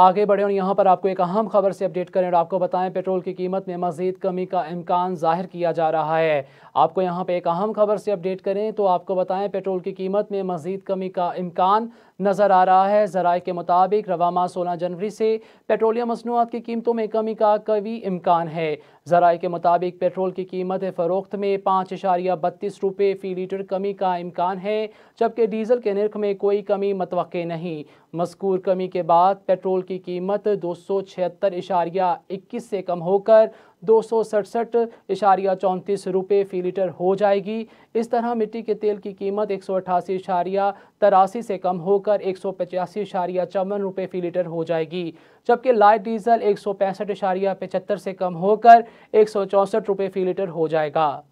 आगे बढ़े और यहाँ पर आपको एक अहम खबर से अपडेट करें और आपको बताएं पेट्रोल की कीमत में मजीद कमी का इम्कान जाहिर किया जा रहा है आपको यहाँ पर एक अहम खबर से अपडेट करें तो आपको बताएं पेट्रोल की कीमत में मजीद कमी का इम्कान नज़र आ रहा है ज़राए के मुताबिक रवामा सोलह जनवरी से पेट्रोलियम मसनूआत की कीमतों में कमी का कवी इम्कान है ज़राए के मुताबिक पेट्रोल की कीमत फ़रोख्त में पाँच इशारिया बत्तीस रुपये फ़ी लीटर कमी का इम्कान है जबकि डीजल के नर्ख में कोई कमी मतव नहीं मस्कूर कमी के बाद पेट्रोल की कीमत दो सौ छिहत्तर इशारिया इक्कीस से कम होकर दो इशारिया चौंतीस रुपये फ़ी लीटर हो जाएगी इस तरह मिट्टी के तेल की कीमत एक इशारिया तिरासी से कम होकर एक इशारिया चौवन रुपये फ़ी लीटर हो जाएगी जबकि लाइट डीजल एक इशारिया पचहत्तर से कम होकर एक रुपये फ़ी लीटर हो जाएगा